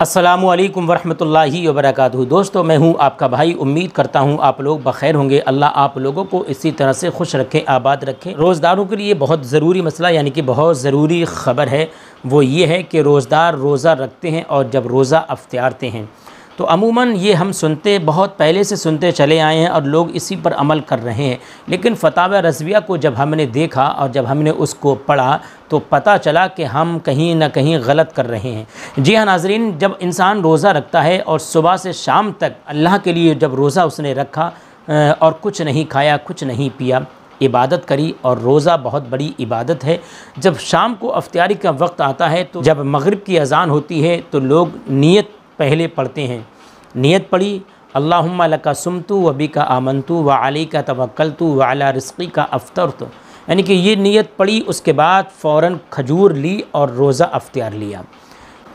असलम वरहमल वबरक दोस्तों मैं हूं आपका भाई उम्मीद करता हूं आप लोग बखैर होंगे अल्लाह आप लोगों को इसी तरह से खुश रखें आबाद रखें रोज़दारों के लिए बहुत ज़रूरी मसला यानी कि बहुत ज़रूरी ख़बर है वो ये है कि रोज़दार रोज़ा रखते हैं और जब रोज़ा अफ्तारते हैं तो अमूमन ये हम सुनते बहुत पहले से सुनते चले आए हैं और लोग इसी पर अमल कर रहे हैं लेकिन फ़ताब रजविया को जब हमने देखा और जब हमने उसको पढ़ा तो पता चला कि हम कहीं ना कहीं गलत कर रहे हैं जी हाँ नाजरीन जब इंसान रोज़ा रखता है और सुबह से शाम तक अल्लाह के लिए जब रोज़ा उसने रखा और कुछ नहीं खाया कुछ नहीं पिया इबादत करी और रोज़ा बहुत बड़ी इबादत है जब शाम को अफ्तारी का वक्त आता है तो जब मगरिब की अजान होती है तो लोग नीयत पहले पढ़ते हैं नियत पढ़ी अल्लाहुम्मा लका सुमतु व बी का आमनतु व अली का तवक्लतु व अला रस्की का अफ्तर तो यानी कि ये नियत पढ़ी उसके बाद फ़ौर खजूर ली और रोज़ा अख्तियार लिया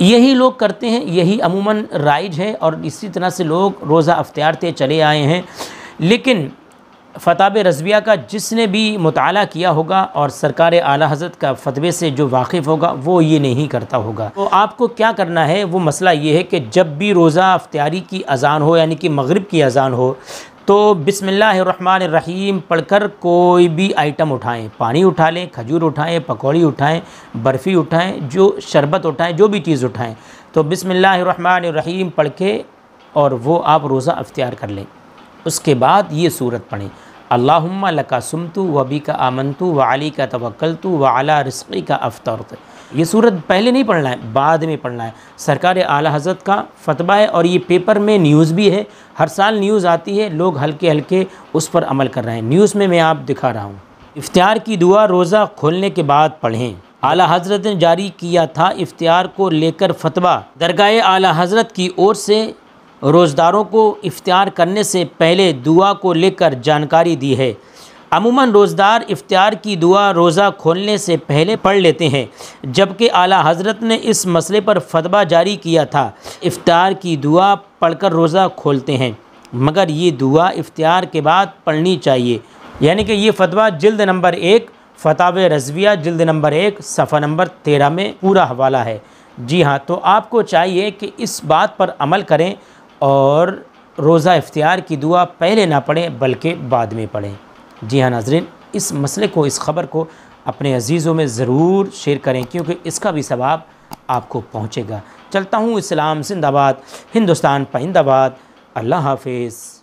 यही लोग करते हैं यही अमूमन राइज है और इसी तरह से लोग रोज़ा अख्तियारते चले आए हैं लेकिन फ़ताब रजविया का जिसने भी मुताल किया होगा और सरकार आला हजरत का फतवे से जो वाकिफ़ होगा वो ये नहीं करता होगा तो आपको क्या करना है वो मसला ये है कि जब भी रोज़ा अफ्तारी की अजान हो यानी कि मगरब की अजान हो तो बिसमीम पढ़ कर कोई भी आइटम उठाएँ पानी उठा लें खजूर उठाएँ पकौड़ी उठाएँ बर्फ़ी उठाएँ जो शरबत उठाएँ जो भी चीज़ उठाएँ तो बिसमीम पढ़ के और वो आप रोज़ा अख्तियार कर लें उसके बाद ये सूरत पढ़ें अल्लाहुम्मा लका सुमतु वबी का आमनतु व अली का तवक्लतु व अला रस्की का अफ्तरत ये सूरत पहले नहीं पढ़ना है बाद में पढ़ना है सरकार आला हजरत का फतवा है और ये पेपर में न्यूज़ भी है हर साल न्यूज़ आती है लोग हल्के हल्के उस पर अमल कर रहे हैं न्यूज़ में मैं आप दिखा रहा हूँ इफ्तार की दुआ रोज़ा खोलने के बाद पढ़ें आला हजरत ने जारी किया था इफ्तार को लेकर फतवा दरगाह आला हजरत की ओर से रोज़दारों को इफ्तार करने से पहले दुआ को लेकर जानकारी दी है अमूमन रोज़दार इफ्तार की दुआ रोज़ा खोलने से पहले पढ़ लेते हैं जबकि आला हज़रत ने इस मसले पर फतवा जारी किया था इफ्तार की दुआ पढ़कर रोज़ा खोलते हैं मगर ये दुआ इफ्तार के बाद पढ़नी चाहिए यानी कि ये फतवा जल्द नंबर एक फताव रजविया जल्द नंबर एक सफ़ा नंबर तेरह में पूरा हवाला है जी हाँ तो आपको चाहिए कि इस बात पर अमल करें और रोज़ा इफ्तार की दुआ पहले ना पढ़ें बल्कि बाद में पढ़ें जी हाँ नाजरीन इस मसले को इस ख़बर को अपने अजीज़ों में ज़रूर शेयर करें क्योंकि इसका भी सवाब आपको पहुँचेगा चलता हूँ इस्लाम जिंदाबाद हिंदुस्तान पर अल्लाह हाफिज़